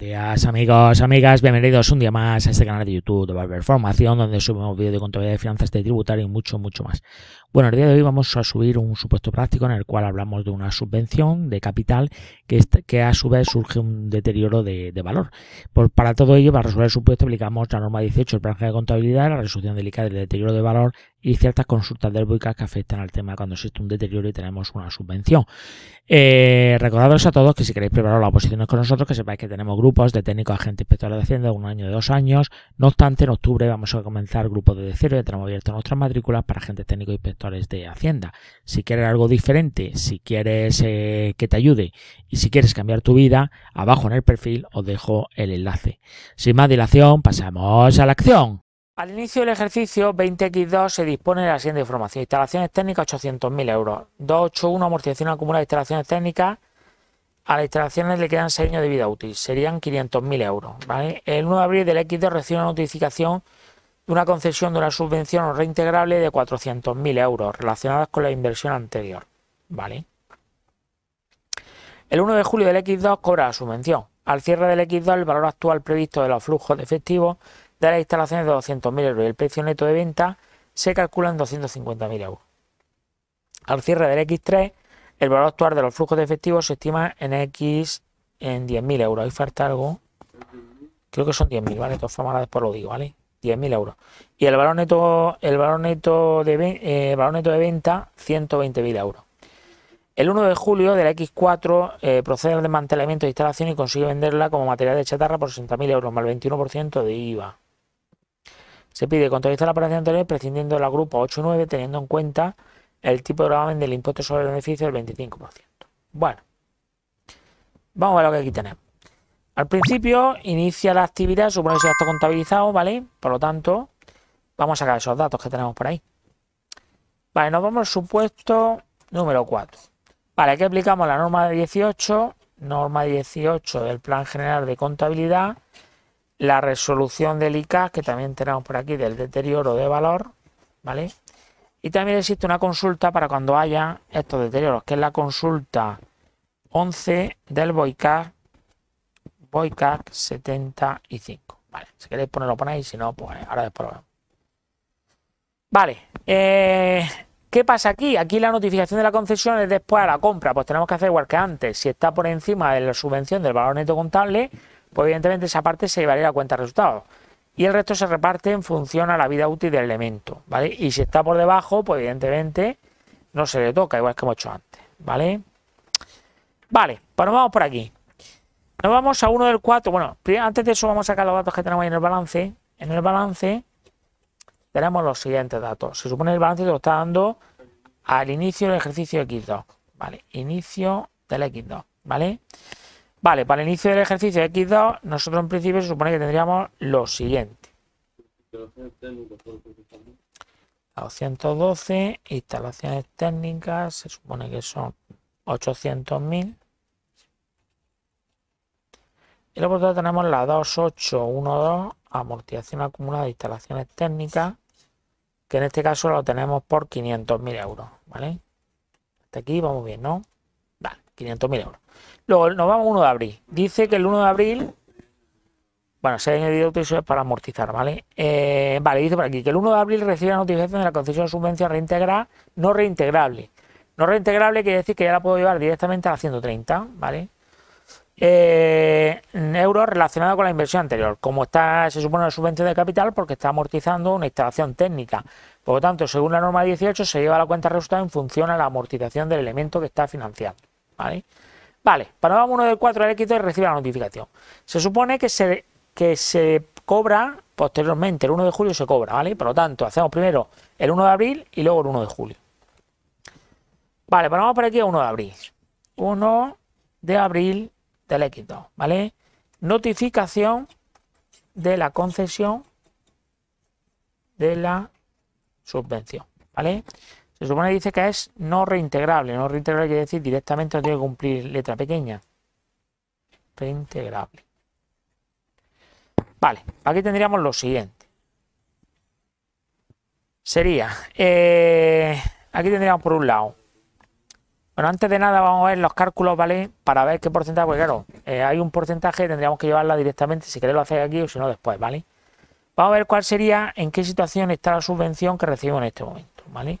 días amigos, amigas, bienvenidos un día más a este canal de YouTube de Barber Formación donde subimos vídeos de contabilidad de finanzas de tributario y mucho, mucho más. Bueno, el día de hoy vamos a subir un supuesto práctico en el cual hablamos de una subvención de capital que, a su vez surge un deterioro de, valor. Por, para todo ello, para resolver el supuesto, aplicamos la norma 18 el plan de contabilidad, la resolución delicada del deterioro de valor y ciertas consultas del delboicas que afectan al tema cuando existe un deterioro y tenemos una subvención. Eh, recordaros a todos que si queréis preparar las oposiciones con nosotros, que sepáis que tenemos grupos de técnicos agentes inspectores de Hacienda, un año de dos años. No obstante, en octubre vamos a comenzar grupos de cero, y tenemos abiertas nuestras matrículas para agentes técnicos y inspectores de Hacienda. Si quieres algo diferente, si quieres eh, que te ayude y si quieres cambiar tu vida, abajo en el perfil os dejo el enlace. Sin más dilación, pasamos a la acción. Al inicio del ejercicio 20X2 se dispone de la siguiente información. Instalaciones técnicas 800.000 euros. 281 amortización acumulada de instalaciones técnicas. A las instalaciones le quedan 6 años de vida útil. Serían mil euros. El 1 de abril del X2 recibe una notificación una concesión de una subvención reintegrable de 400.000 euros relacionadas con la inversión anterior. ¿Vale? El 1 de julio del X2 cobra la subvención. Al cierre del X2, el valor actual previsto de los flujos de efectivo de las instalaciones de 200.000 euros y el precio neto de venta se calcula en 250.000 euros. Al cierre del X3, el valor actual de los flujos de efectivo se estima en X en 10.000 euros. Ahí falta algo. Creo que son 10.000, ¿vale? De todas formas, ahora después lo digo, ¿vale? 10.000 euros. Y el valor neto, el valor de, eh, de venta, 120.000 euros. El 1 de julio de la X4 eh, procede al desmantelamiento de instalación y consigue venderla como material de chatarra por 60.000 euros, más el 21% de IVA. Se pide contabilizar la operación anterior prescindiendo de la Grupo 8 teniendo en cuenta el tipo de gravamen del impuesto sobre el beneficio del 25%. Bueno, vamos a ver lo que aquí tenemos. Al principio inicia la actividad, supone que ya está contabilizado, ¿vale? Por lo tanto, vamos a sacar esos datos que tenemos por ahí. Vale, nos vamos al supuesto número 4. Vale, aquí aplicamos la norma 18, norma 18 del Plan General de Contabilidad, la resolución del ICAS, que también tenemos por aquí, del deterioro de valor, ¿vale? Y también existe una consulta para cuando haya estos deterioros, que es la consulta 11 del Boicar y 75. Vale, si queréis ponerlo, ponéis, si no, pues eh, ahora después lo Vale, eh, ¿qué pasa aquí? Aquí la notificación de la concesión es después a la compra, pues tenemos que hacer igual que antes. Si está por encima de la subvención del valor neto contable, pues evidentemente esa parte se llevaría a cuenta de resultados. Y el resto se reparte en función a la vida útil del elemento, ¿vale? Y si está por debajo, pues evidentemente no se le toca, igual que hemos hecho antes, ¿vale? Vale, pues nos vamos por aquí. Nos vamos a uno del 4. Bueno, antes de eso vamos a sacar los datos que tenemos ahí en el balance. En el balance tenemos los siguientes datos. Se supone el balance te lo está dando al inicio del ejercicio X2. Vale, inicio del X2. ¿Vale? Vale, para el inicio del ejercicio X2, nosotros en principio se supone que tendríamos lo siguiente. 212, instalaciones técnicas, se supone que son 800.000. Y luego tenemos la 2812, amortización acumulada de instalaciones técnicas, que en este caso lo tenemos por 500.000 euros, ¿vale? Hasta aquí vamos bien, ¿no? Vale, 500.000 euros. Luego nos vamos 1 de abril. Dice que el 1 de abril, bueno, se ha añadido utilidades para amortizar, ¿vale? Eh, vale, dice por aquí que el 1 de abril recibe la notificación de la concesión de subvención reintegra, no reintegrable. No reintegrable quiere decir que ya la puedo llevar directamente a la 130, ¿vale? eh, euros relacionados con la inversión anterior. Como está, se supone, la subvención de capital porque está amortizando una instalación técnica. Por lo tanto, según la norma 18, se lleva la cuenta resultado en función a la amortización del elemento que está financiado ¿Vale? Vale, uno 1 del 4 al éxito y recibe la notificación. Se supone que se, que se cobra posteriormente, el 1 de julio se cobra, ¿vale? Por lo tanto, hacemos primero el 1 de abril y luego el 1 de julio. Vale, ponemos por aquí a 1 de abril. 1 de abril del X2, ¿vale? Notificación de la concesión de la subvención, ¿vale? Se supone que dice que es no reintegrable. No reintegrable quiere decir directamente no tiene que cumplir letra pequeña. Reintegrable. Vale, aquí tendríamos lo siguiente. Sería, eh, aquí tendríamos por un lado bueno, antes de nada vamos a ver los cálculos, ¿vale? Para ver qué porcentaje, porque claro, eh, hay un porcentaje, tendríamos que llevarla directamente, si queréis lo hacéis aquí o si no después, ¿vale? Vamos a ver cuál sería, en qué situación está la subvención que recibo en este momento, ¿vale?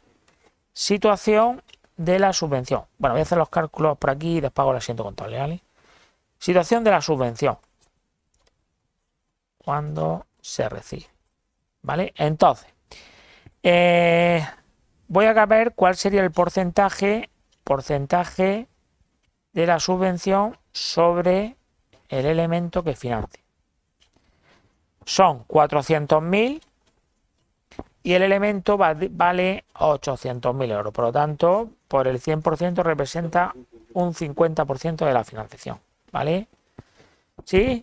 Situación de la subvención. Bueno, voy a hacer los cálculos por aquí y después hago el asiento contable, ¿vale? Situación de la subvención. Cuando se recibe, ¿vale? Entonces, eh, voy a ver cuál sería el porcentaje porcentaje de la subvención sobre el elemento que financia. Son 400.000 y el elemento vale 800.000 euros. Por lo tanto, por el 100% representa un 50% de la financiación. ¿Vale? ¿Sí?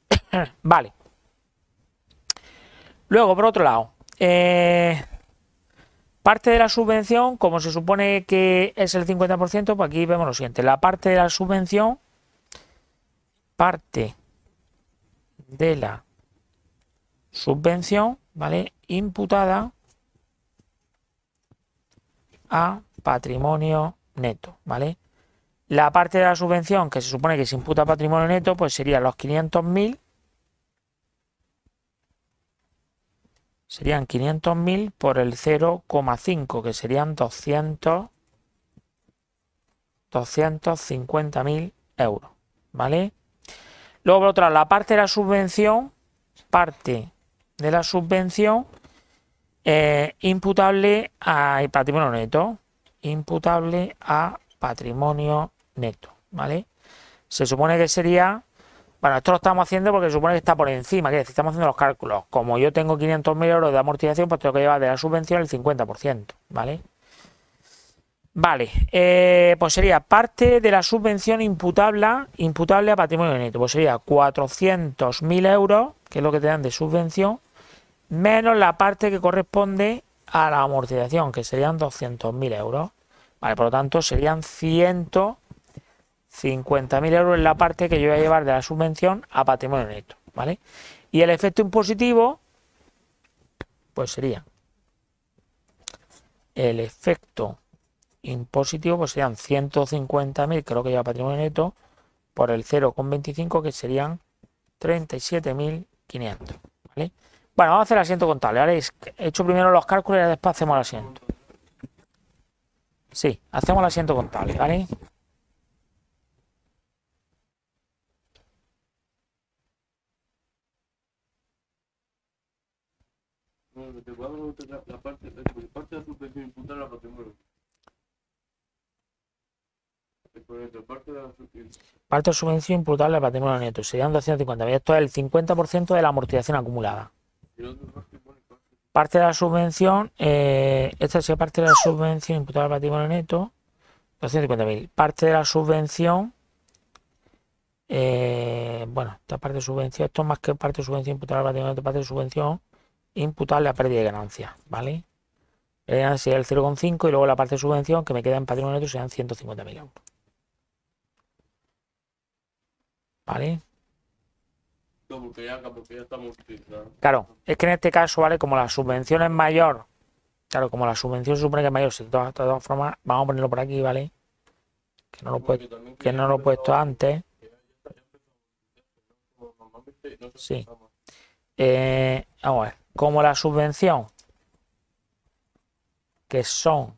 vale. Luego, por otro lado, eh, Parte de la subvención, como se supone que es el 50%, pues aquí vemos lo siguiente. La parte de la subvención, parte de la subvención, ¿vale? Imputada a patrimonio neto, ¿vale? La parte de la subvención que se supone que se imputa a patrimonio neto, pues sería los 500.000 serían 500.000 por el 0,5, que serían 200, 250.000 euros, ¿vale? Luego, por otra, la parte de la subvención, parte de la subvención eh, imputable a patrimonio neto, imputable a patrimonio neto, ¿vale? Se supone que sería bueno, esto lo estamos haciendo porque supone que está por encima, que estamos haciendo los cálculos. Como yo tengo 500.000 euros de amortización, pues tengo que llevar de la subvención el 50%, ¿vale? Vale, eh, pues sería parte de la subvención imputable, imputable a patrimonio neto, pues sería 400.000 euros, que es lo que te dan de subvención, menos la parte que corresponde a la amortización, que serían 200.000 euros. Vale, por lo tanto serían 100... 50.000 euros en la parte que yo voy a llevar de la subvención a patrimonio neto, ¿vale? Y el efecto impositivo, pues sería, el efecto impositivo pues serían 150.000, creo que lleva patrimonio neto, por el 0,25 que serían 37.500, ¿vale? Bueno, vamos a hacer el asiento contable. Ahora he hecho primero los cálculos y después hacemos el asiento. Sí, hacemos el asiento contable, ¿vale? parte, de la subvención imputable al patrimonio neto serían 250.000. Esto es el 50% de la amortización acumulada. Parte de la subvención, eh, esta sería parte de la subvención imputable al patrimonio neto, 250.000. Parte de la subvención, eh, bueno, esta parte de subvención, esto más que parte de subvención imputable al patrimonio neto, parte de subvención, imputable a pérdida de ganancia, ¿vale? Pérdida el 0,5 y luego la parte de subvención que me queda en patrimonio neto 150 150.000 euros. ¿Vale? claro, es que en este caso, ¿vale? Como la subvención es mayor, claro, como la subvención se supone que es mayor, de todas, formas, vamos a ponerlo por aquí, ¿vale? Que no lo, que no lo he puesto antes. Sí. Eh, vamos a ver como la subvención, que son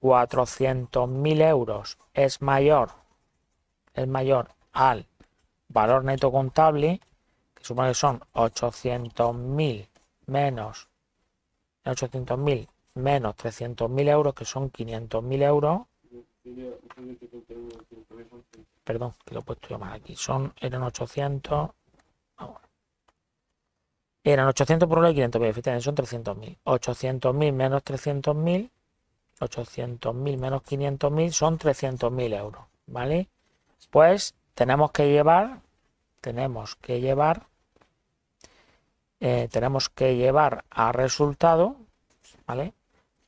400.000 euros, es mayor, mayor al valor neto contable, que supone que son 800.000 menos 800.000 menos 300.000 euros, que son 500.000 euros. Perdón, que lo he puesto yo más aquí. Son, eran 800 eran 800 por 1 y 500 fíjense, son 300.000. 800.000 menos 300.000, 800.000 menos 500.000 son 300.000 euros, ¿vale? Pues tenemos que llevar, tenemos que llevar, eh, tenemos que llevar a resultado, ¿vale?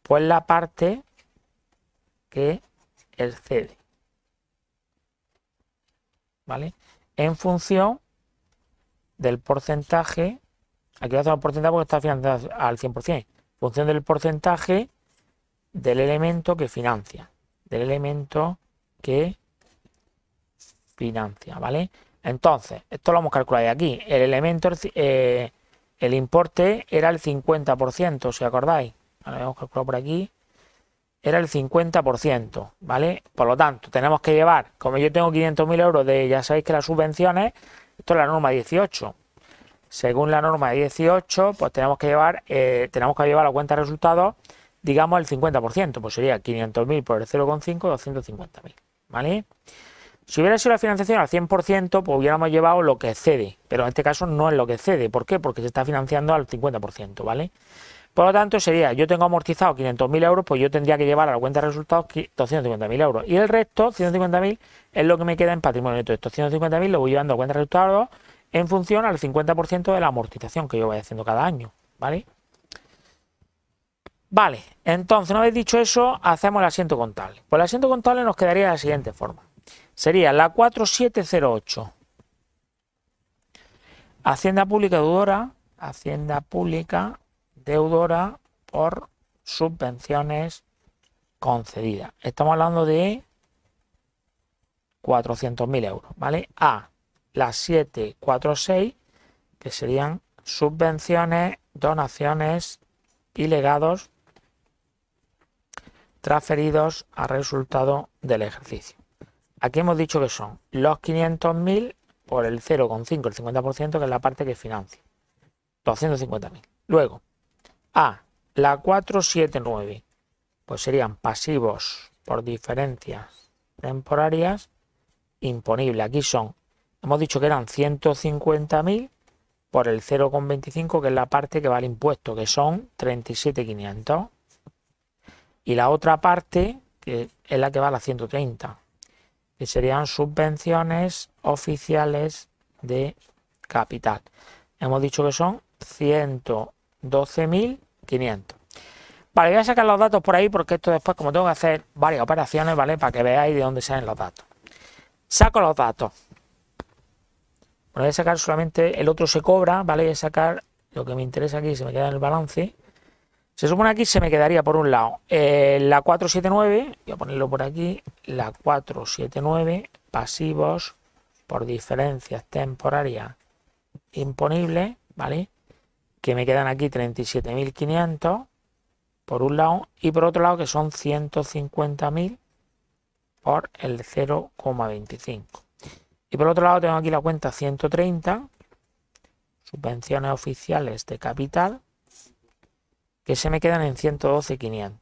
Pues la parte que excede, ¿vale? En función del porcentaje Aquí lo hacemos porcentaje porque está financiado al 100%. Función del porcentaje del elemento que financia. Del elemento que financia, ¿vale? Entonces, esto lo hemos calculado aquí. El elemento, eh, el importe era el 50%, si acordáis. Lo hemos calculado por aquí. Era el 50%, ¿vale? Por lo tanto, tenemos que llevar, como yo tengo 500.000 euros de, ya sabéis que las subvenciones, esto es la norma 18, según la norma de 18, pues tenemos que llevar, eh, tenemos que llevar la cuenta de resultados, digamos, el 50%, pues sería 500.000 por el 0,5, 250.000, ¿vale? Si hubiera sido la financiación al 100%, pues hubiéramos llevado lo que cede. pero en este caso no es lo que cede. ¿por qué? Porque se está financiando al 50%, ¿vale? Por lo tanto, sería, yo tengo amortizado 500.000 euros, pues yo tendría que llevar a la cuenta de resultados 250.000 euros. Y el resto, 150.000, es lo que me queda en patrimonio Entonces, Estos 150.000 lo voy llevando a cuenta de resultados en función al 50% de la amortización que yo vaya haciendo cada año, ¿vale? Vale, entonces, una vez dicho eso, hacemos el asiento contable. Pues el asiento contable nos quedaría de la siguiente forma. Sería la 4708. Hacienda Pública deudora, Hacienda Pública deudora por subvenciones concedidas. Estamos hablando de 400.000 euros, ¿vale? A, las 746, que serían subvenciones, donaciones y legados transferidos a resultado del ejercicio. Aquí hemos dicho que son los 500.000 por el 0,5, el 50%, que es la parte que financia. 250.000. Luego, A, la 479, pues serían pasivos por diferencias temporarias imponibles. Aquí son Hemos dicho que eran 150.000 por el 0,25, que es la parte que va al impuesto, que son 37.500. Y la otra parte, que es la que va a la 130, que serían subvenciones oficiales de capital. Hemos dicho que son 112.500. Vale, voy a sacar los datos por ahí porque esto después, como tengo que hacer varias operaciones, ¿vale? Para que veáis de dónde salen los datos. Saco los datos voy a sacar solamente el otro se cobra, ¿vale? a sacar lo que me interesa aquí, se me queda en el balance. Se supone aquí se me quedaría por un lado eh, la 479, voy a ponerlo por aquí, la 479, pasivos por diferencias temporarias imponibles, ¿vale? Que me quedan aquí 37.500 por un lado y por otro lado que son 150.000 por el 0,25. Y por otro lado tengo aquí la cuenta 130, subvenciones oficiales de capital, que se me quedan en 112.500,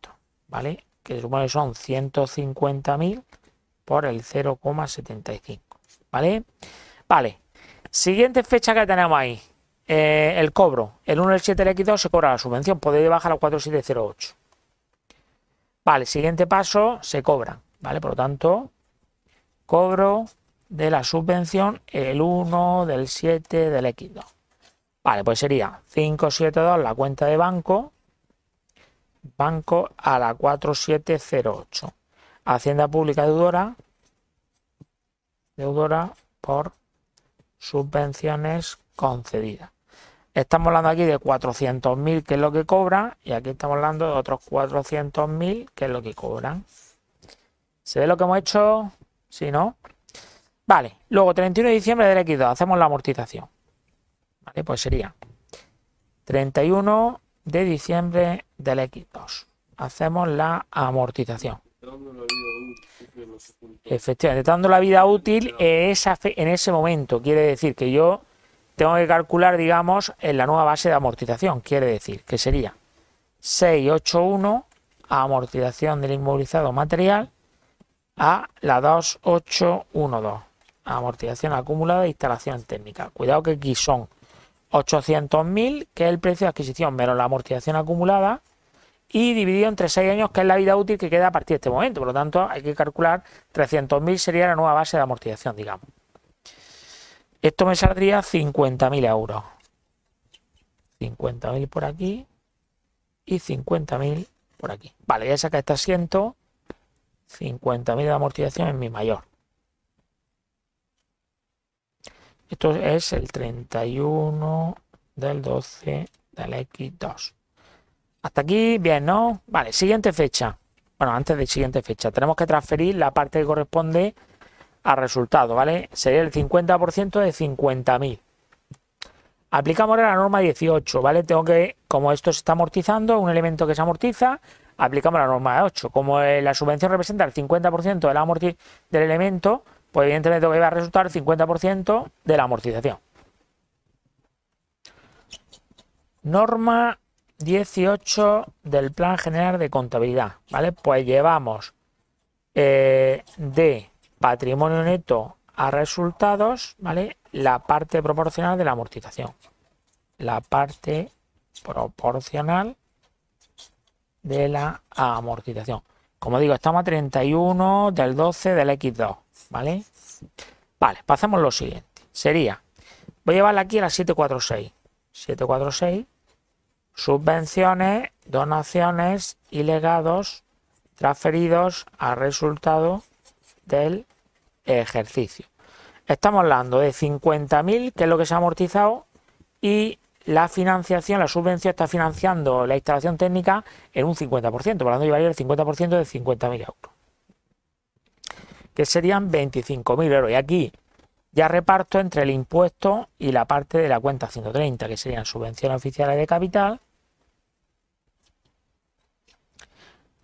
¿vale? Que supone que son 150.000 por el 0,75, ¿vale? Vale, siguiente fecha que tenemos ahí, eh, el cobro. El 1 del 7 del X2 se cobra la subvención, podéis bajar a 4708. Vale, siguiente paso, se cobra, ¿vale? Por lo tanto, cobro de la subvención el 1 del 7 del X2. Vale, pues sería 572 la cuenta de banco, banco a la 4708. Hacienda Pública deudora, deudora por subvenciones concedidas. Estamos hablando aquí de 400.000 que es lo que cobra. y aquí estamos hablando de otros 400.000 que es lo que cobran. ¿Se ve lo que hemos hecho? Si no, Vale, luego 31 de diciembre del X2, hacemos la amortización. Vale, pues sería 31 de diciembre del X2. Hacemos la amortización. Efectivamente, dando la vida útil en ese momento. Quiere decir que yo tengo que calcular, digamos, en la nueva base de amortización. Quiere decir que sería 681 amortización del inmovilizado material a la 2812 amortización acumulada e instalación técnica. Cuidado que aquí son 800.000, que es el precio de adquisición menos la amortización acumulada, y dividido entre 6 años, que es la vida útil que queda a partir de este momento. Por lo tanto, hay que calcular 300.000 sería la nueva base de amortización, digamos. Esto me saldría 50.000 euros. 50.000 por aquí y 50.000 por aquí. Vale, ya saca este asiento. 50.000 de amortización es mi mayor. Esto es el 31 del 12 del X2. Hasta aquí, bien, ¿no? Vale, siguiente fecha. Bueno, antes de siguiente fecha, tenemos que transferir la parte que corresponde al resultado, ¿vale? Sería el 50% de 50.000. Aplicamos la norma 18, ¿vale? Tengo que, como esto se está amortizando, un elemento que se amortiza, aplicamos la norma 8. Como eh, la subvención representa el 50% de la del elemento, pues evidentemente lo va a resultar el 50% de la amortización. Norma 18 del Plan General de Contabilidad, ¿vale? Pues llevamos eh, de patrimonio neto a resultados, ¿vale? La parte proporcional de la amortización. La parte proporcional de la amortización. Como digo, estamos a 31 del 12 del X2. ¿Vale? Vale, pasamos lo siguiente. Sería, voy a llevarla aquí a la 746. 746, subvenciones, donaciones y legados transferidos a resultado del ejercicio. Estamos hablando de 50.000, que es lo que se ha amortizado, y la financiación, la subvención está financiando la instalación técnica en un 50%, por lo tanto llevaría el 50% de 50.000 euros que serían 25.000 euros. Y aquí ya reparto entre el impuesto y la parte de la cuenta 130, que serían subvenciones oficiales de capital.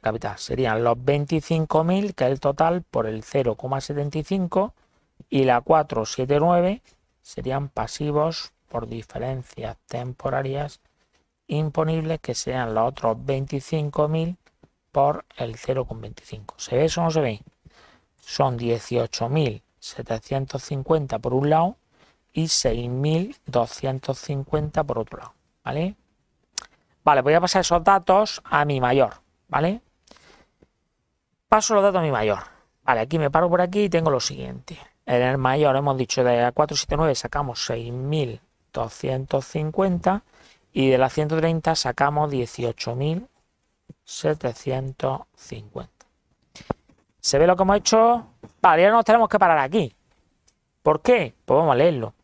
Capital serían los 25.000, que es el total por el 0,75, y la 479 serían pasivos por diferencias temporarias imponibles, que serían los otros 25.000 por el 0,25. ¿Se ve eso o no se ve? son 18.750 por un lado y 6.250 por otro lado, ¿vale? Vale, voy a pasar esos datos a mi mayor, ¿vale? Paso los datos a mi mayor. Vale, aquí me paro por aquí y tengo lo siguiente. En el mayor hemos dicho de la 479 sacamos 6.250 y de la 130 sacamos 18.750. Se ve lo que hemos hecho. Vale, ya nos tenemos que parar aquí. ¿Por qué? Pues vamos a leerlo.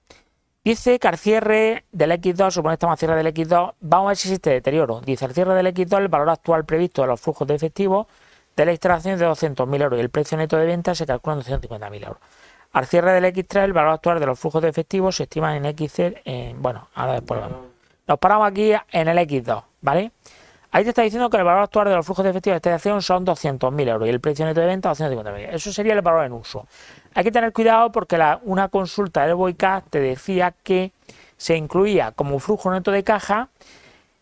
Dice que al cierre del X2, supone que estamos cierre del X2, vamos a ver si existe deterioro. Dice al cierre del X2 el valor actual previsto de los flujos de efectivo de la instalación es de 200.000 euros y el precio neto de venta se calcula en 250.000 euros. Al cierre del X3 el valor actual de los flujos de efectivo se estima en x bueno, ahora después vamos. Nos paramos aquí en el X2, ¿vale? Ahí te está diciendo que el valor actual de los flujos de efectivo de esta acción son 200.000 euros y el precio neto de venta 250.000. Eso sería el valor en uso. Hay que tener cuidado porque una consulta del Boicast te decía que se incluía como flujo neto de caja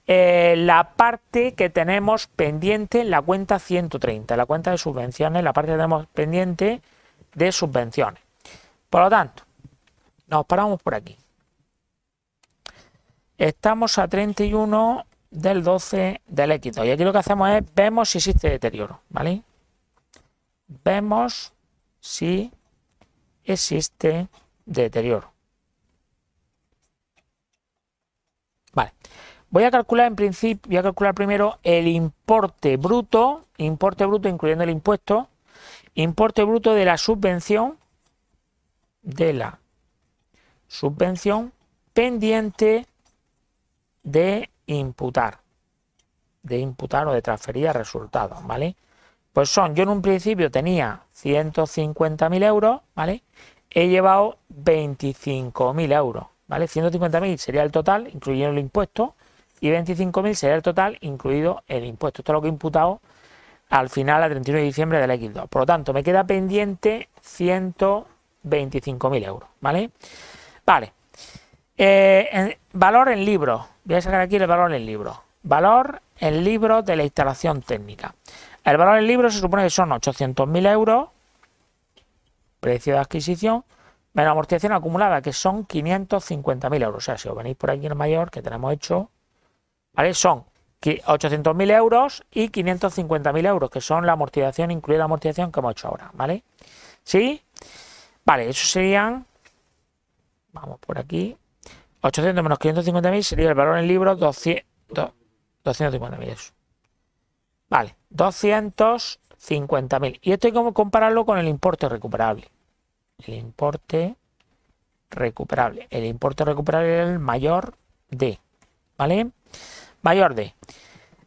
eh, la parte que tenemos pendiente en la cuenta 130, la cuenta de subvenciones, la parte que tenemos pendiente de subvenciones. Por lo tanto, nos paramos por aquí. Estamos a 31 del 12 del x Y aquí lo que hacemos es, vemos si existe deterioro, ¿vale? Vemos si existe deterioro. Vale. Voy a calcular en principio, voy a calcular primero el importe bruto, importe bruto incluyendo el impuesto, importe bruto de la subvención, de la subvención pendiente de imputar, de imputar o de transferir resultados, ¿vale? Pues son, yo en un principio tenía 150.000 euros, ¿vale? He llevado 25.000 euros, ¿vale? 150.000 sería el total, incluyendo el impuesto, y 25.000 sería el total, incluido el impuesto. Esto es lo que he imputado al final, a 31 de diciembre del X2. Por lo tanto, me queda pendiente 125.000 euros, ¿vale? Vale. Eh, valor en libros. Voy a sacar aquí el valor en libro Valor en libro de la instalación técnica. El valor en libro se supone que son 800.000 euros, precio de adquisición, menos amortización acumulada, que son 550.000 euros. O sea, si os venís por aquí el mayor, que tenemos hecho, ¿vale? Son 800.000 euros y 550.000 euros, que son la amortización, incluida la amortización que hemos hecho ahora, ¿vale? ¿Sí? Vale, eso serían, vamos por aquí, 800 menos 550.000 sería el valor en libro 200, 250.000. Vale, 250.000. Y esto hay que compararlo con el importe recuperable. El importe recuperable. El importe recuperable es el mayor de. ¿Vale? Mayor de.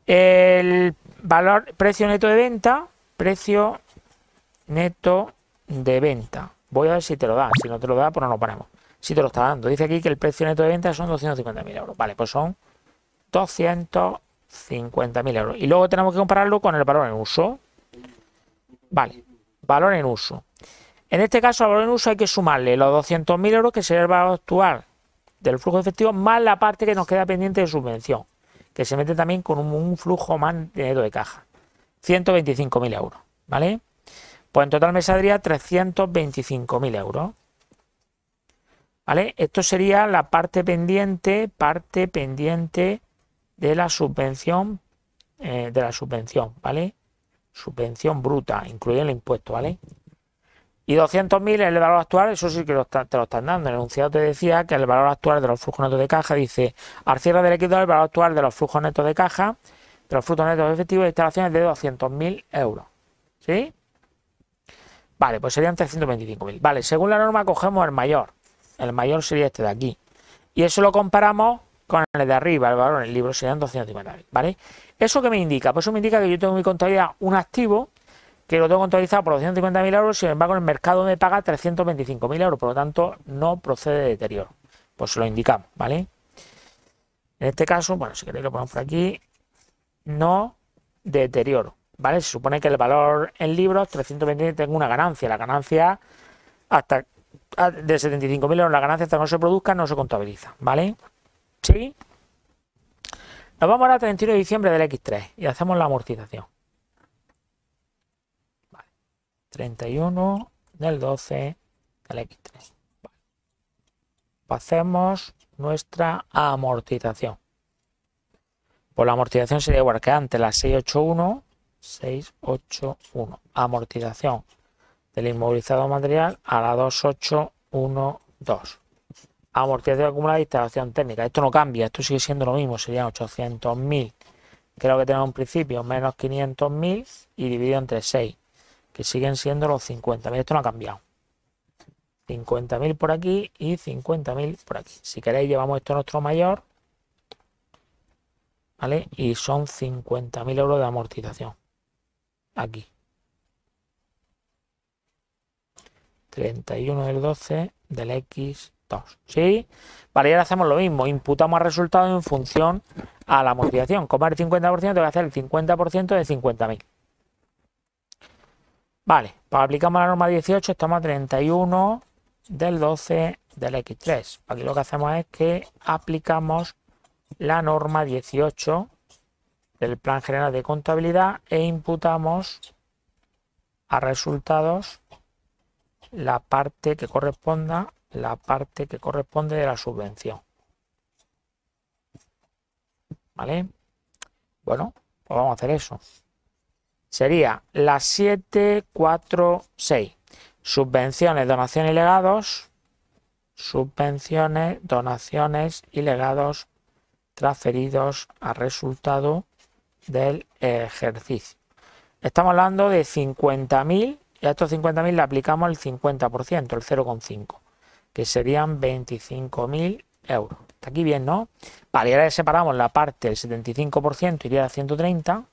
El valor, precio neto de venta. Precio neto de venta. Voy a ver si te lo da. Si no te lo da, pues no lo ponemos si te lo está dando. Dice aquí que el precio neto de venta son 250.000 euros. Vale, pues son 250.000 euros. Y luego tenemos que compararlo con el valor en uso. Vale, valor en uso. En este caso, al valor en uso hay que sumarle los 200.000 euros, que sería el valor actual del flujo efectivo, más la parte que nos queda pendiente de subvención, que se mete también con un, flujo más de caja. 125.000 euros, ¿vale? Pues en total me saldría 325.000 euros. ¿Vale? Esto sería la parte pendiente, parte pendiente de la subvención, eh, de la subvención, ¿vale? Subvención bruta, incluye el impuesto, ¿vale? Y 200.000 es el valor actual, eso sí que te lo están dando. el enunciado te decía que el valor actual de los flujos netos de caja dice, al cierre del equidad, el valor actual de los flujos netos de caja, de los flujos netos efectivos efectivo de instalaciones de 200.000 euros. ¿Sí? Vale, pues serían 325.000. Vale, según la norma cogemos el mayor. El mayor sería este de aquí. Y eso lo comparamos con el de arriba, el valor en el libro serían 250.000, ¿vale? ¿Eso qué me indica? Pues eso me indica que yo tengo mi contabilidad un activo que lo tengo contabilizado por 250.000 euros, sin embargo el mercado me paga 325.000 euros, por lo tanto no procede de deterioro. Pues lo indicamos, ¿vale? En este caso, bueno, si queréis lo ponemos por aquí, no deterioro, ¿vale? Se supone que el valor en libros, 320, tengo una ganancia, la ganancia hasta de 75.000 euros la ganancia hasta que no se produzca no se contabiliza, ¿vale? ¿Sí? Nos vamos a la 31 de diciembre del X3 y hacemos la amortización. Vale. 31 del 12 del X3. Vale. Hacemos nuestra amortización. Pues la amortización sería igual que antes, la 681, 681. Amortización el inmovilizado material a la 2812. Amortización acumulada y instalación técnica. Esto no cambia, esto sigue siendo lo mismo, serían 800.000. Creo que tenemos un principio menos 500.000 y dividido entre 6, que siguen siendo los 50.000. Esto no ha cambiado. 50.000 por aquí y 50.000 por aquí. Si queréis llevamos esto a nuestro mayor. ¿Vale? Y son 50.000 euros de amortización. Aquí. 31 del 12 del X2. ¿Sí? Vale, y ahora hacemos lo mismo. Imputamos el resultado en función a la motivación. Como el 50%, te voy a hacer el 50% de 50.000. Vale, para pues aplicamos la norma 18, estamos a 31 del 12 del X3. Aquí lo que hacemos es que aplicamos la norma 18 del Plan General de Contabilidad e imputamos a resultados la parte que corresponda, la parte que corresponde de la subvención. ¿Vale? Bueno, pues vamos a hacer eso. Sería las 746 Subvenciones, donaciones y legados. Subvenciones, donaciones y legados transferidos a resultado del ejercicio. Estamos hablando de 50.000 y a estos 50.000 le aplicamos el 50%, el 0,5, que serían 25.000 euros. Está aquí bien, ¿no? Vale, y ahora separamos la parte del 75%, iría a 130,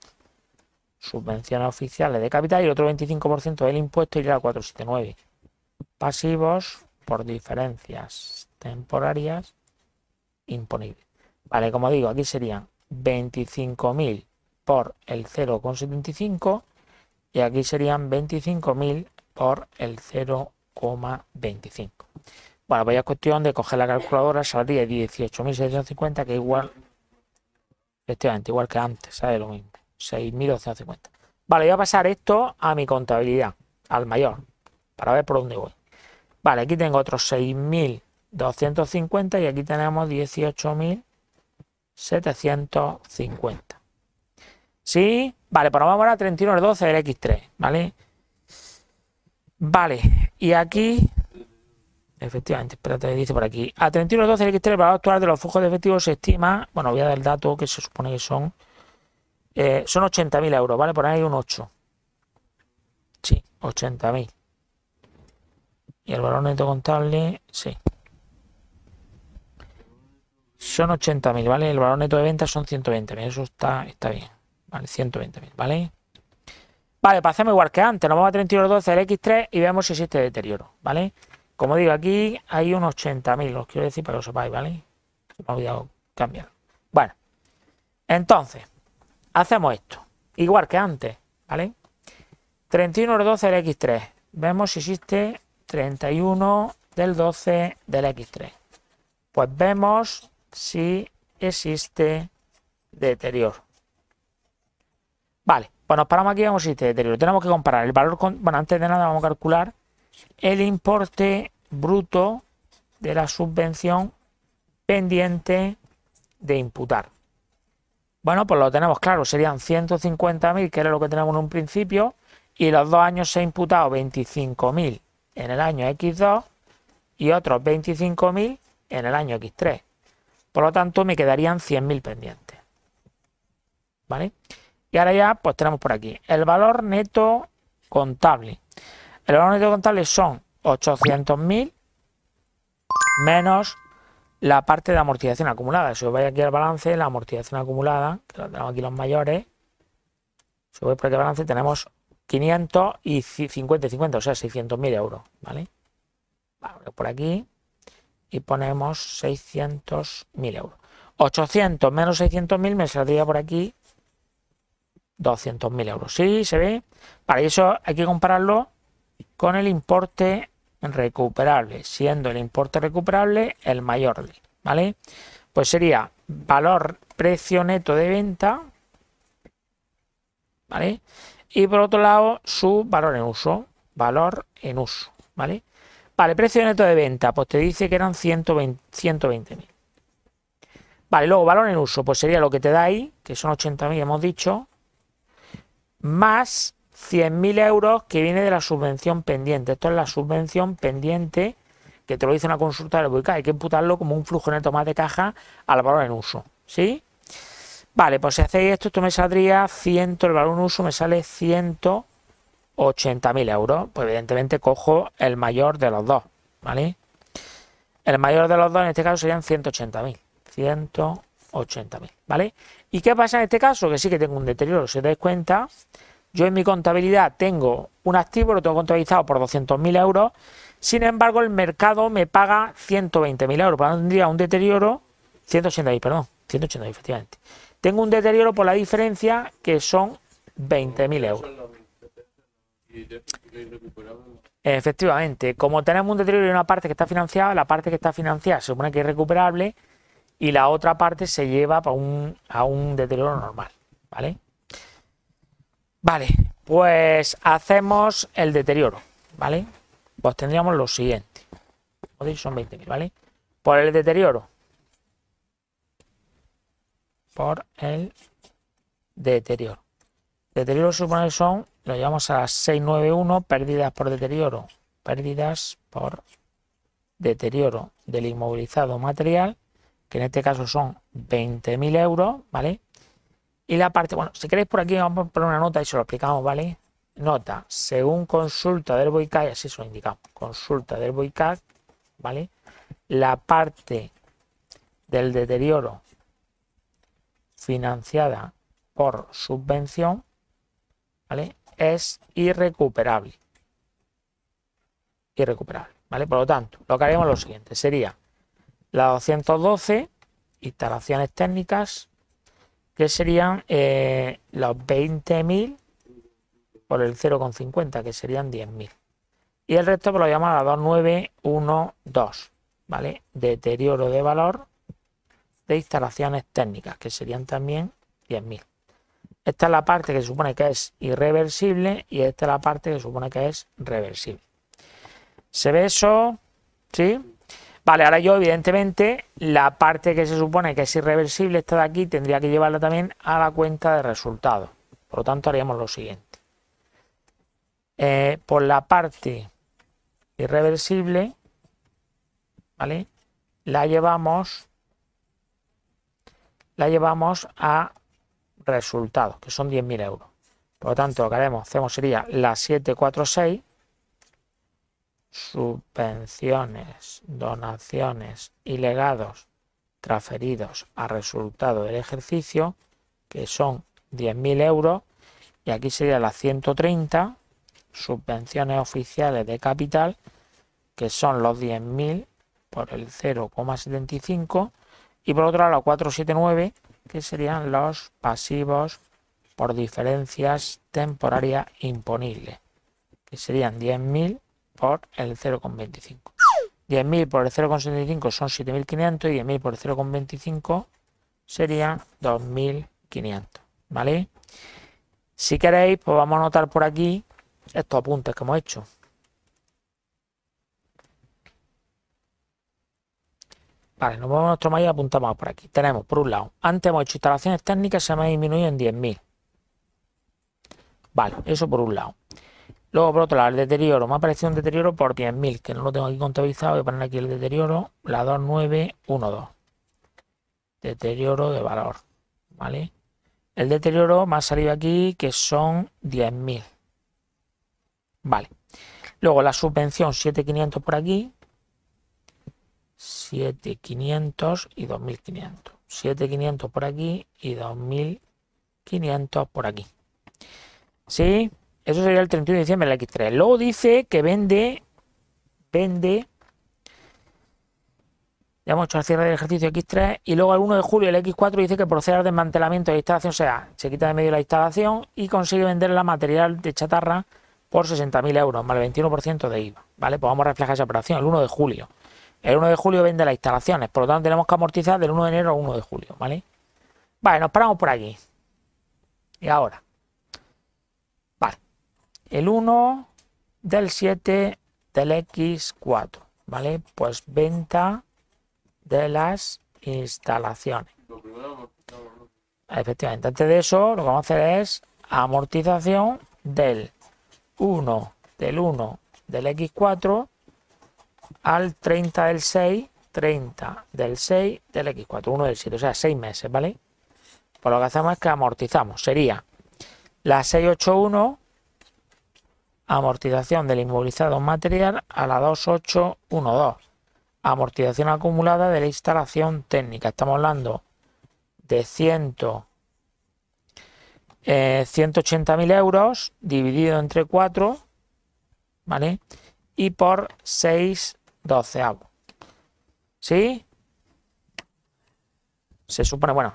subvenciones oficiales de capital, y el otro 25% del impuesto iría a 479. Pasivos por diferencias temporarias imponibles. Vale, como digo, aquí serían 25.000 por el 0,75 y aquí serían 25.000 por el 0,25. Bueno, vaya cuestión de coger la calculadora, saldría 18.650, que igual, efectivamente, igual que antes, ¿sabes? Lo mismo, 6.250. Vale, voy a pasar esto a mi contabilidad, al mayor, para ver por dónde voy. Vale, aquí tengo otros 6.250 y aquí tenemos 18.750. ¿Sí? Vale, pues vamos a 3112 del X3, ¿vale? Vale, y aquí, efectivamente, espérate, dice por aquí, a 3112 del X3 el valor actual de los flujos de efectivo se estima, bueno, voy a dar el dato que se supone que son, eh, son 80.000 euros, ¿vale? Por ahí un 8. Sí, 80.000. Y el valor neto contable, sí. Son 80.000, ¿vale? El valor neto de venta son 120. eso está, está bien. Vale, 120.000, ¿vale? Vale, pasemos igual que antes. Nos vamos a 31.12 del X3 y vemos si existe deterioro, ¿vale? Como digo, aquí hay unos 80.000, os quiero decir para que lo sepáis, ¿vale? Se me ha olvidado cambiar. Bueno, entonces, hacemos esto. Igual que antes, ¿vale? 31 12 del X3. Vemos si existe 31 del 12 del X3. Pues vemos si existe deterioro. Vale, pues nos paramos aquí y vemos este deterioro. Tenemos que comparar el valor con... Bueno, antes de nada vamos a calcular el importe bruto de la subvención pendiente de imputar. Bueno, pues lo tenemos claro, serían 150.000, que era lo que teníamos en un principio, y los dos años se ha imputado 25.000 en el año X2 y otros 25.000 en el año X3. Por lo tanto, me quedarían 100.000 pendientes. ¿Vale? Y ahora ya pues tenemos por aquí el valor neto contable. El valor neto contable son 800.000 menos la parte de amortización acumulada. Si os vais aquí al balance, la amortización acumulada, que tenemos aquí los mayores, si voy por aquí al balance tenemos 550, y 50 o sea, 600.000 euros, ¿vale? por aquí y ponemos 600.000 euros. 800 menos 600.000 me saldría por aquí 200.000 euros. Sí, se ve. Para eso hay que compararlo con el importe recuperable, siendo el importe recuperable el mayor. ¿Vale? Pues sería valor precio neto de venta. ¿Vale? Y por otro lado, su valor en uso. Valor en uso. ¿Vale? Vale, precio neto de venta, pues te dice que eran 120.000. 120 vale, luego valor en uso, pues sería lo que te da ahí, que son 80.000, hemos dicho más 100.000 euros que viene de la subvención pendiente. Esto es la subvención pendiente que te lo dice una consulta de Boica. Hay que imputarlo como un flujo neto más de caja al valor en uso. ¿Sí? Vale, pues si hacéis esto, esto me saldría 100, el valor en uso me sale 180.000 euros. Pues evidentemente cojo el mayor de los dos. ¿Vale? El mayor de los dos en este caso serían 180.000. 80.000, ¿vale? ¿Y qué pasa en este caso? Que sí que tengo un deterioro, si os dais cuenta, yo en mi contabilidad tengo un activo, lo tengo contabilizado por 200.000 euros, sin embargo el mercado me paga 120.000 euros, tendría un deterioro, 180.000, perdón, 180.000 efectivamente. Tengo un deterioro por la diferencia que son 20.000 euros. Efectivamente, como tenemos un deterioro en una parte que está financiada, la parte que está financiada se supone que es recuperable, y la otra parte se lleva a un, deterioro normal, ¿vale? Vale, pues hacemos el deterioro, ¿vale? Pues tendríamos lo siguiente. ¿podéis? son 20.000, ¿vale? Por el deterioro. Por el deterioro. Deterioro supone son, lo llevamos a 691, pérdidas por deterioro. Pérdidas por deterioro del inmovilizado material que en este caso son 20.000 euros, ¿vale? Y la parte, bueno, si queréis por aquí vamos a poner una nota y se lo explicamos, ¿vale? Nota, según consulta del y así se lo indicamos, consulta del BOICAC, ¿vale? La parte del deterioro financiada por subvención, ¿vale? Es irrecuperable. Irrecuperable, ¿vale? Por lo tanto, lo que haremos lo siguiente sería la 212, instalaciones técnicas, que serían eh, los 20.000 por el 0,50, que serían 10.000. Y el resto pues, lo llama la 2912, ¿vale? Deterioro de valor de instalaciones técnicas, que serían también 10.000. Esta es la parte que supone que es irreversible y esta es la parte que supone que es reversible. ¿Se ve eso? ¿Sí? Vale, ahora yo evidentemente la parte que se supone que es irreversible, esta de aquí, tendría que llevarla también a la cuenta de resultados. Por lo tanto, haríamos lo siguiente. Eh, por la parte irreversible, ¿vale? La llevamos, la llevamos a resultados, que son 10.000 euros. Por lo tanto, lo que haremos, hacemos sería la 746 subvenciones, donaciones y legados transferidos a resultado del ejercicio, que son 10.000 euros, y aquí sería la 130, subvenciones oficiales de capital, que son los 10.000 por el 0,75, y por otro lado 479, que serían los pasivos por diferencias temporarias imponibles, que serían 10.000 por el 0,25. 10.000 por el 0,75 son 7.500 y 10.000 por el 0,25 serían 2.500. ¿Vale? Si queréis, pues vamos a notar por aquí estos apuntes que hemos hecho. Vale, nos vamos nuestro mayor apuntamos por aquí. Tenemos, por un lado, antes hemos hecho instalaciones técnicas, se me ha disminuido en 10.000. Vale, eso por un lado. Luego, por otro lado, el deterioro. Me ha aparecido un deterioro por 10.000, que no lo tengo aquí contabilizado. Voy a poner aquí el deterioro, la 2912. Deterioro de valor, ¿vale? El deterioro me ha salido aquí que son 10.000. Vale. Luego la subvención 7.500 por aquí. 7.500 y 2.500. 7.500 por aquí y 2.500 por aquí. ¿Sí? Eso sería el 31 de diciembre, el X3. Luego dice que vende, vende, ya hemos hecho el cierre del ejercicio X3 y luego el 1 de julio el X4 dice que procede al desmantelamiento de la instalación, o sea, se quita de medio la instalación y consigue vender la material de chatarra por 60.000 euros, más el 21% de IVA, ¿vale? Pues vamos a reflejar esa operación el 1 de julio. El 1 de julio vende las instalaciones, por lo tanto tenemos que amortizar del 1 de enero al 1 de julio, ¿vale? Vale, nos paramos por aquí. Y ahora el 1 del 7 del X4, ¿vale? Pues venta de las instalaciones. Efectivamente, antes de eso lo que vamos a hacer es amortización del 1 del 1 del X4 al 30 del 6, 30 del 6 del X4, 1 del 7, o sea, 6 meses, ¿vale? Pues lo que hacemos es que amortizamos, sería la 681 amortización del inmovilizado material a la 2812, amortización acumulada de la instalación técnica. Estamos hablando de 100, 180.000 eh, euros dividido entre 4, ¿vale? Y por 6 doceavos. ¿Sí? Se supone, bueno,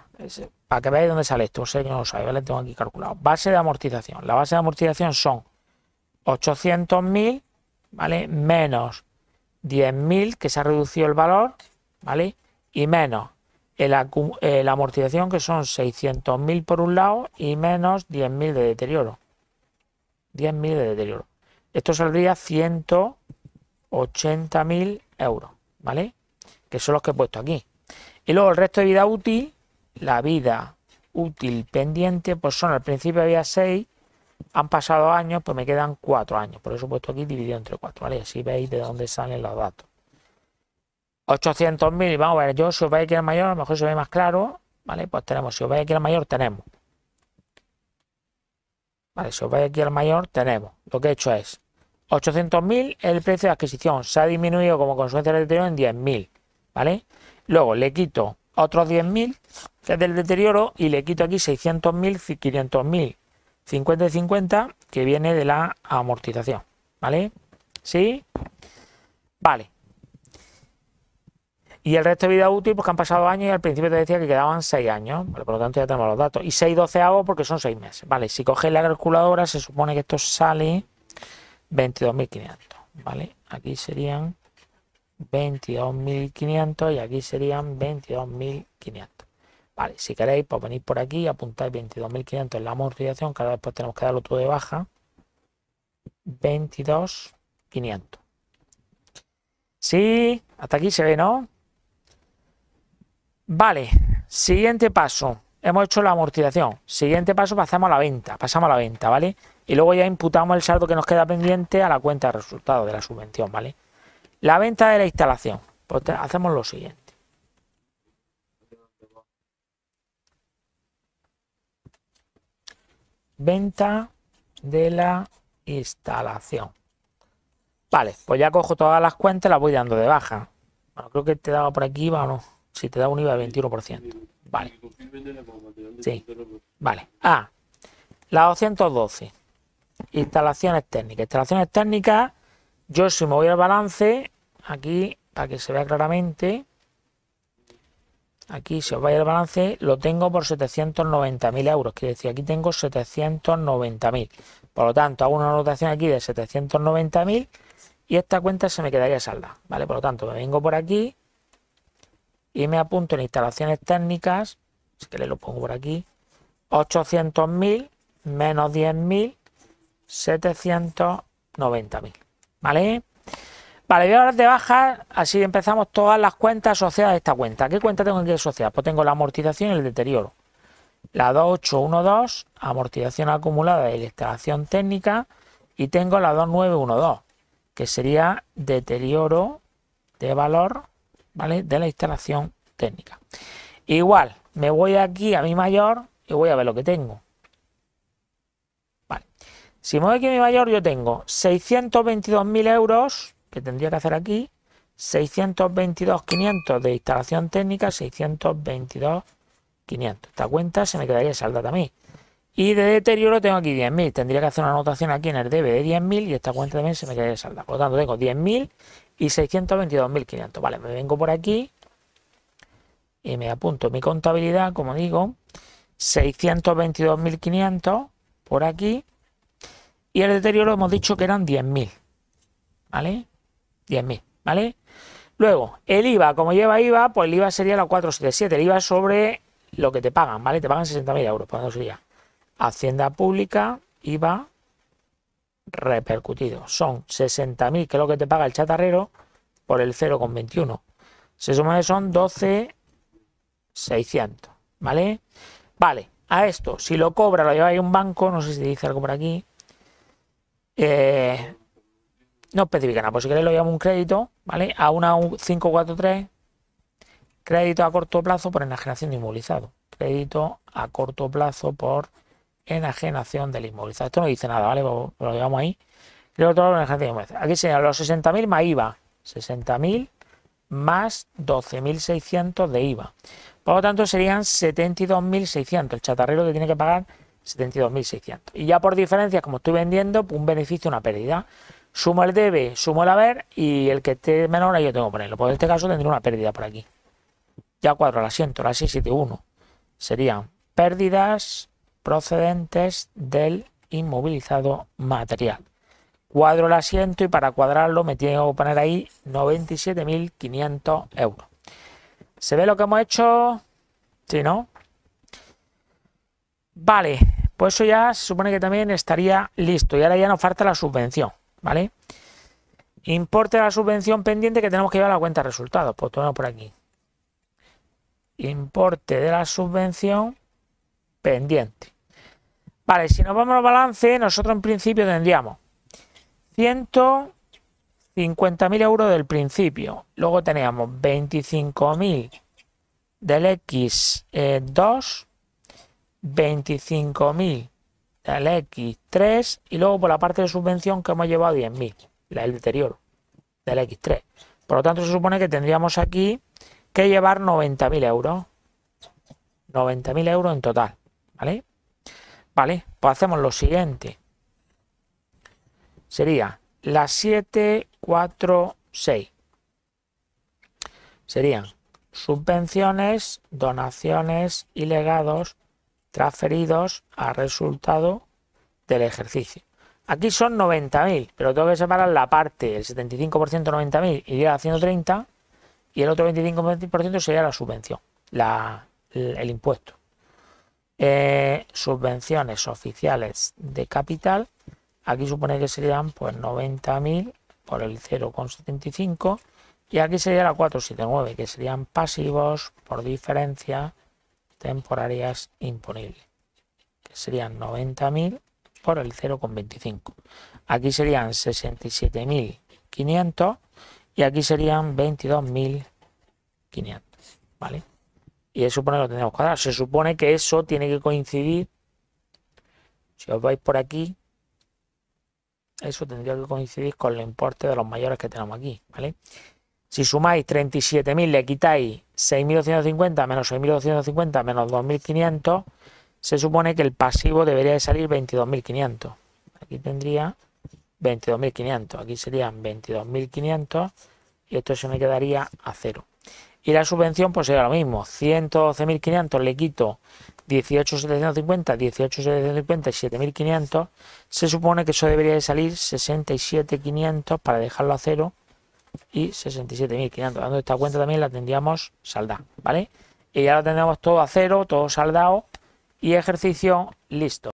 para que veáis dónde sale esto, sé no lo Tengo aquí calculado. Base de amortización. La base de amortización son 800.000, ¿vale? Menos 10.000, que se ha reducido el valor, ¿vale? Y menos eh, la amortización, que son 600.000 por un lado y menos 10.000 de deterioro. 10.000 de deterioro. Esto saldría 180.000 euros, ¿vale? Que son los que he puesto aquí. Y luego el resto de vida útil, la vida útil pendiente, pues son al principio había 6 han pasado años, pues me quedan cuatro años. Por eso he puesto aquí dividido entre cuatro, ¿vale? Así veis de dónde salen los datos. 800.000, vamos a ver, yo si os veis que al mayor, a lo mejor se ve más claro, ¿vale? Pues tenemos, si os veis que al mayor, tenemos. Vale, si os vais aquí al mayor, tenemos. Lo que he hecho es 800.000 el precio de adquisición. Se ha disminuido como consecuencia del deterioro en 10.000. ¿Vale? Luego le quito otros 10.000, que del deterioro, y le quito aquí 600.000, 500.000, 50 y 50 que viene de la amortización, ¿vale? ¿Sí? Vale. Y el resto de vida útil, porque pues, han pasado años y al principio te decía que quedaban 6 años, por lo tanto ya tenemos los datos. Y 6 doceavos porque son 6 meses, ¿vale? Si coges la calculadora se supone que esto sale 22.500, ¿vale? Aquí serían 22.500 y aquí serían 22.500. Vale, si queréis, pues venir por aquí, apuntáis 22.500 en la amortización, Cada vez después pues tenemos que darlo todo de baja. 22.500. Sí, hasta aquí se ve, ¿no? Vale, siguiente paso. Hemos hecho la amortización. Siguiente paso, pasamos a la venta. Pasamos a la venta, ¿vale? Y luego ya imputamos el saldo que nos queda pendiente a la cuenta de resultados de la subvención, ¿vale? La venta de la instalación. Pues hacemos lo siguiente. Venta de la instalación. Vale, pues ya cojo todas las cuentas y las voy dando de baja. Bueno, creo que te daba por aquí IVA Si te da un IVA de 21%. Vale. Sí. Vale. Ah, la 212. Instalaciones técnicas. Instalaciones técnicas. Yo si me voy al balance, aquí, para que se vea claramente, Aquí, si os vais el balance, lo tengo por 790.000 euros. Quiere decir, aquí tengo 790.000. Por lo tanto, hago una anotación aquí de 790.000 y esta cuenta se me quedaría salda. ¿Vale? Por lo tanto, me vengo por aquí y me apunto en instalaciones técnicas. Así que le lo pongo por aquí. 800.000 menos 10.000, 790.000. ¿Vale? Vale, voy a hablar de baja, así empezamos todas las cuentas asociadas a esta cuenta. ¿Qué cuenta tengo que asociar? Pues tengo la amortización y el deterioro. La 2812, amortización acumulada de la instalación técnica. Y tengo la 2912, que sería deterioro de valor ¿vale? de la instalación técnica. Igual, me voy aquí a mi mayor y voy a ver lo que tengo. Si me voy aquí a mi mayor, yo tengo 622.000 euros que tendría que hacer aquí, 622.500 de instalación técnica, 622.500. Esta cuenta se me quedaría saldada a mí. Y de deterioro tengo aquí 10.000. Tendría que hacer una anotación aquí en el debe de 10.000 y esta cuenta también se me quedaría salda Por lo tanto, tengo 10.000 y 622.500. Vale, me vengo por aquí y me apunto mi contabilidad, como digo, 622.500 por aquí. Y el deterioro hemos dicho que eran 10.000. ¿Vale? 10.000, ¿vale? Luego, el IVA, como lleva IVA, pues el IVA sería la 477, el IVA sobre lo que te pagan, ¿vale? Te pagan 60.000 euros, ¿por dos sería? Hacienda Pública, IVA repercutido. Son 60.000, que es lo que te paga el chatarrero, por el 0,21. Se suma que son 12,600, ¿vale? Vale, a esto, si lo cobra, lo lleva ahí un banco, no sé si dice algo por aquí, eh, no especifica nada, pues si queréis lo llamo un crédito, ¿vale? A una 543, crédito a corto plazo por enajenación de inmovilizado. Crédito a corto plazo por enajenación del inmovilizado. Esto no dice nada, ¿vale? Pues, pues lo, llevamos ahí. Creo todo lo Aquí señala los 60.000 más IVA. 60.000 más 12.600 de IVA. Por lo tanto, serían 72.600. El chatarrero que tiene que pagar 72.600. Y ya por diferencias, como estoy vendiendo, un beneficio, una pérdida sumo el debe, sumo el haber y el que esté menor ahí yo tengo que ponerlo. por en este caso tendría una pérdida por aquí. Ya cuadro el asiento, la 671. Serían pérdidas procedentes del inmovilizado material. Cuadro el asiento y para cuadrarlo me tengo que poner ahí 97.500 euros. ¿Se ve lo que hemos hecho? Sí, ¿no? Vale, pues eso ya se supone que también estaría listo. Y ahora ya nos falta la subvención. ¿vale? Importe de la subvención pendiente que tenemos que llevar a la cuenta de resultados. Pues por aquí. Importe de la subvención pendiente. Vale, si nos vamos al balance, nosotros en principio tendríamos 150.000 euros del principio. Luego teníamos 25.000 del X2, 25.000 eh, el X3 y luego por la parte de subvención que hemos llevado 10.000, del deterioro del X3. Por lo tanto, se supone que tendríamos aquí que llevar 90.000 euros. 90.000 euros en total, ¿vale? Vale, pues hacemos lo siguiente. Sería las 746, Serían subvenciones, donaciones y legados transferidos a resultado del ejercicio. Aquí son 90.000, pero tengo que separar la parte, el 75% 90.000 iría a 130 y el otro 25% sería la subvención, la, el, impuesto. Eh, subvenciones oficiales de capital, aquí supone que serían pues 90.000 por el 0,75 y aquí sería la 479, que serían pasivos por diferencia temporarias imponibles, que serían 90.000 por el 0,25. Aquí serían 67.500 y aquí serían 22.500, ¿vale? Y eso supone que lo tenemos cuadrado. Se supone que eso tiene que coincidir, si os vais por aquí, eso tendría que coincidir con el importe de los mayores que tenemos aquí, ¿vale? Si sumáis 37.000, le quitáis 6.250 menos 6.250 menos 2.500, se supone que el pasivo debería de salir 22.500. Aquí tendría 22.500, aquí serían 22.500 y esto se me quedaría a cero. Y la subvención pues sería lo mismo, 112.500 le quito 18.750, 18.750 y 7.500, se supone que eso debería de salir 67.500 para dejarlo a cero y 67.500. Dando esta cuenta también la tendríamos saldada, ¿vale? Y ya lo tendríamos todo a cero, todo saldado y ejercicio listo.